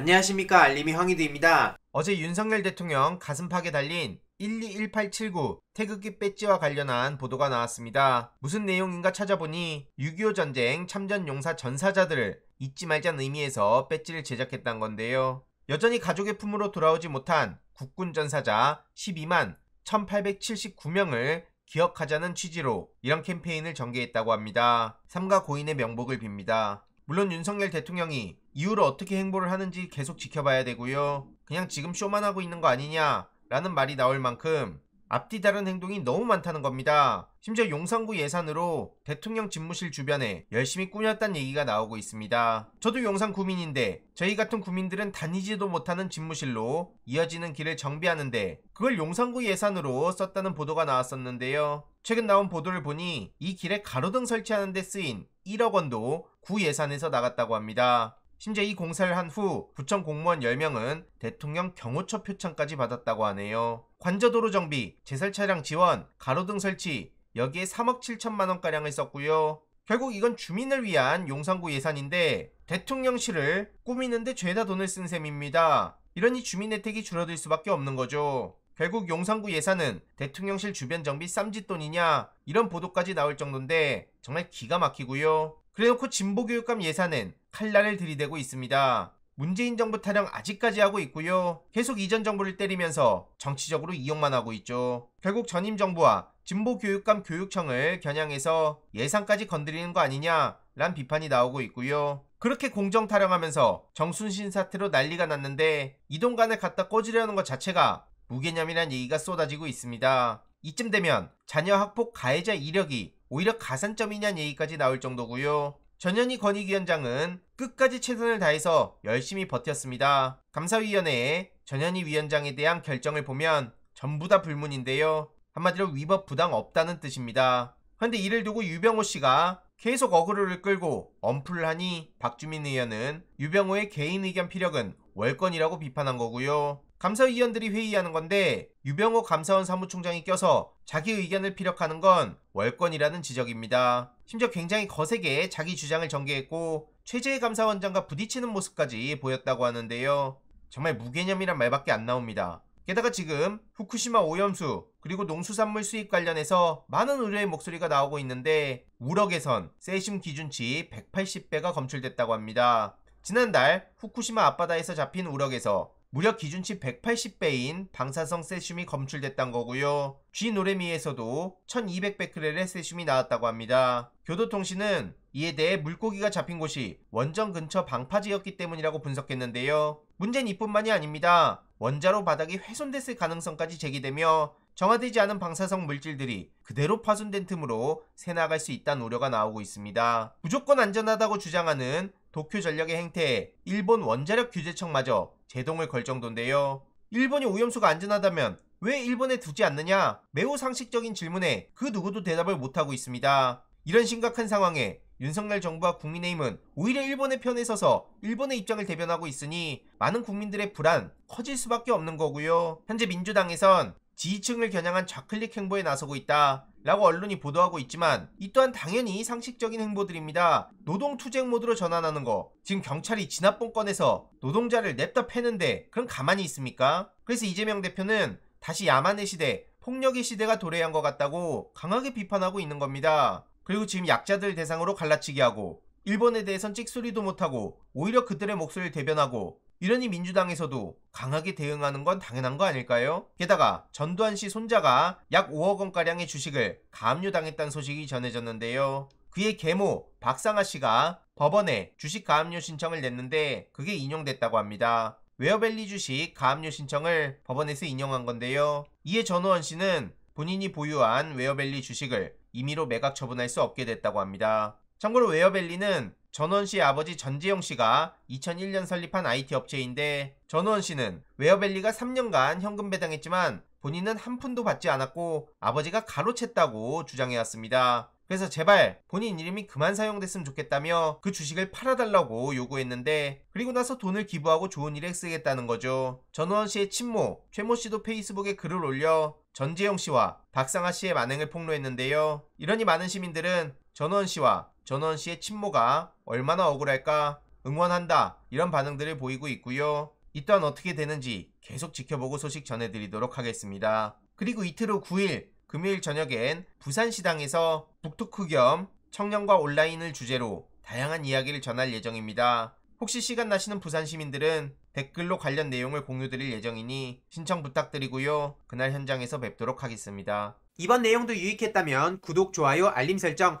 안녕하십니까 알림이 황희드입니다. 어제 윤석열 대통령 가슴팍에 달린 121879 태극기 배지와 관련한 보도가 나왔습니다. 무슨 내용인가 찾아보니 6.25 전쟁 참전 용사 전사자들을 잊지 말자는 의미에서 배지를 제작했단 건데요. 여전히 가족의 품으로 돌아오지 못한 국군 전사자 12만 1879명을 기억하자는 취지로 이런 캠페인을 전개했다고 합니다. 삼가 고인의 명복을 빕니다. 물론 윤석열 대통령이 이후로 어떻게 행보를 하는지 계속 지켜봐야 되고요. 그냥 지금 쇼만 하고 있는 거 아니냐라는 말이 나올 만큼 앞뒤 다른 행동이 너무 많다는 겁니다. 심지어 용산구 예산으로 대통령 집무실 주변에 열심히 꾸몄다는 얘기가 나오고 있습니다. 저도 용산 구민인데 저희 같은 구민들은 다니지도 못하는 집무실로 이어지는 길을 정비하는데 그걸 용산구 예산으로 썼다는 보도가 나왔었는데요. 최근 나온 보도를 보니 이 길에 가로등 설치하는데 쓰인 1억 원도 구 예산에서 나갔다고 합니다. 심지어 이 공사를 한 후 부천 공무원 10명은 대통령 경호처 표창까지 받았다고 하네요. 관저도로 정비, 제설 차량 지원, 가로등 설치, 여기에 3억 7천만 원가량을 썼고요. 결국 이건 주민을 위한 용산구 예산인데 대통령실을 꾸미는데 죄다 돈을 쓴 셈입니다. 이러니 주민 혜택이 줄어들 수밖에 없는 거죠. 결국 용산구 예산은 대통령실 주변 정비 쌈짓돈이냐 이런 보도까지 나올 정도인데 정말 기가 막히고요. 그래놓고 진보교육감 예산은 칼날을 들이대고 있습니다. 문재인 정부 타령 아직까지 하고 있고요. 계속 이전 정부를 때리면서 정치적으로 이용만 하고 있죠. 결국 전임 정부와 진보교육감 교육청을 겨냥해서 예산까지 건드리는 거 아니냐란 비판이 나오고 있고요. 그렇게 공정 타령하면서 정순신 사태로 난리가 났는데 이동간을 갖다 꽂으려는것 자체가 무개념이란 얘기가 쏟아지고 있습니다. 이쯤 되면 자녀 학폭 가해자 이력이 오히려 가산점이냐는 얘기까지 나올 정도고요. 전현희 권익위원장은 끝까지 최선을 다해서 열심히 버텼습니다. 감사위원회에 전현희 위원장에 대한 결정을 보면 전부 다 불문인데요. 한마디로 위법 부당 없다는 뜻입니다. 그런데 이를 두고 유병호 씨가 계속 어그로를 끌고 엄을하니 박주민 의원은 유병호의 개인 의견 피력은 월권이라고 비판한 거고요. 감사위원들이 회의하는 건데 유병호 감사원 사무총장이 껴서 자기 의견을 피력하는 건 월권이라는 지적입니다. 심지어 굉장히 거세게 자기 주장을 전개했고 최재희 감사원장과 부딪히는 모습까지 보였다고 하는데요. 정말 무개념이란 말밖에 안 나옵니다. 게다가 지금 후쿠시마 오염수 그리고 농수산물 수입 관련해서 많은 우려의 목소리가 나오고 있는데 우럭에선 세슘 기준치 180배가 검출됐다고 합니다. 지난달 후쿠시마 앞바다에서 잡힌 우럭에서 무려 기준치 180배인 방사성 세슘이 검출됐단 거고요. 쥐노래미에서도 1200베크렐의 세슘이 나왔다고 합니다. 교도통신은 이에 대해 물고기가 잡힌 곳이 원전 근처 방파지였기 때문이라고 분석했는데요. 문제는 이뿐만이 아닙니다. 원자로 바닥이 훼손됐을 가능성까지 제기되며 정화되지 않은 방사성 물질들이 그대로 파손된 틈으로 새나갈 수 있다는 우려가 나오고 있습니다. 무조건 안전하다고 주장하는 도쿄 전력의 행태에 일본 원자력 규제청마저 제동을 걸 정도인데요. 일본이 오염수가 안전하다면 왜 일본에 두지 않느냐? 매우 상식적인 질문에 그 누구도 대답을 못하고 있습니다. 이런 심각한 상황에 윤석열 정부와 국민의힘은 오히려 일본의 편에 서서 일본의 입장을 대변하고 있으니 많은 국민들의 불안 커질 수밖에 없는 거고요. 현재 민주당에선 지지층을 겨냥한 좌클릭 행보에 나서고 있다. 라고 언론이 보도하고 있지만 이 또한 당연히 상식적인 행보들입니다. 노동 투쟁 모드로 전환하는 거. 지금 경찰이 진압본건에서 노동자를 냅다 패는데 그럼 가만히 있습니까? 그래서 이재명 대표는 다시 야만의 시대, 폭력의 시대가 도래한 것 같다고 강하게 비판하고 있는 겁니다. 그리고 지금 약자들 대상으로 갈라치기 하고 일본에 대해선 찍소리도 못하고 오히려 그들의 목소리를 대변하고 이러니 민주당에서도 강하게 대응하는 건 당연한 거 아닐까요? 게다가 전두환 씨 손자가 약 5억 원가량의 주식을 가압류당했다는 소식이 전해졌는데요. 그의 계모 박상아 씨가 법원에 주식 가압류 신청을 냈는데 그게 인용됐다고 합니다. 웨어밸리 주식 가압류 신청을 법원에서 인용한 건데요. 이에 전우원 씨는 본인이 보유한 웨어밸리 주식을 임의로 매각 처분할 수 없게 됐다고 합니다. 참고로 웨어밸리는 전원 씨 아버지 전재용 씨가 2001년 설립한 IT 업체인데 전원 씨는 웨어밸리가 3년간 현금 배당했지만 본인은 한 푼도 받지 않았고 아버지가 가로챘다고 주장해왔습니다. 그래서 제발 본인 이름이 그만 사용됐으면 좋겠다며 그 주식을 팔아달라고 요구했는데 그리고 나서 돈을 기부하고 좋은 일에 쓰겠다는 거죠. 전원 씨의 친모 최모 씨도 페이스북에 글을 올려 전재영 씨와 박상아 씨의 만행을 폭로했는데요. 이러니 많은 시민들은 전원 씨와 전원 씨의 친모가 얼마나 억울할까 응원한다 이런 반응들을 보이고 있고요. 이또 어떻게 되는지 계속 지켜보고 소식 전해드리도록 하겠습니다. 그리고 이틀 후 9일 금요일 저녁엔 부산시당에서 북토크 겸 청년과 온라인을 주제로 다양한 이야기를 전할 예정입니다. 혹시 시간 나시는 부산 시민들은 댓글로 관련 내용을 공유드릴 예정이니 신청 부탁드리고요. 그날 현장에서 뵙도록 하겠습니다. 이번 내용도 유익했다면 구독, 좋아요, 알림 설정